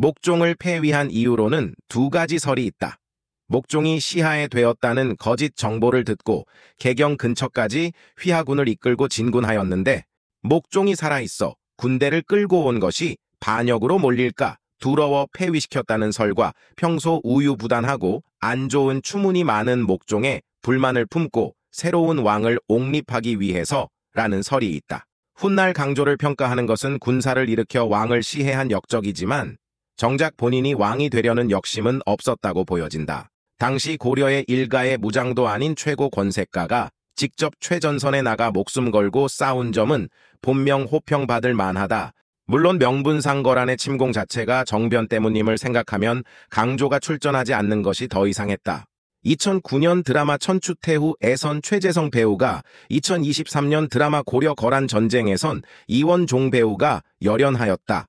목종을 폐위한 이유로는 두 가지 설이 있다. 목종이 시하에 되었다는 거짓 정보를 듣고 개경 근처까지 휘하군을 이끌고 진군하였는데 목종이 살아있어 군대를 끌고 온 것이 반역으로 몰릴까 두러워 폐위시켰다는 설과 평소 우유부단하고 안 좋은 추문이 많은 목종에 불만을 품고 새로운 왕을 옹립하기 위해서라는 설이 있다. 훗날 강조를 평가하는 것은 군사를 일으켜 왕을 시해한 역적이지만 정작 본인이 왕이 되려는 욕심은 없었다고 보여진다. 당시 고려의 일가의 무장도 아닌 최고 권세가가 직접 최전선에 나가 목숨 걸고 싸운 점은 본명 호평받을 만하다. 물론 명분상 거란의 침공 자체가 정변 때문임을 생각하면 강조가 출전하지 않는 것이 더 이상했다. 2009년 드라마 천추태후애선 최재성 배우가 2023년 드라마 고려 거란 전쟁에선 이원종 배우가 열연하였다.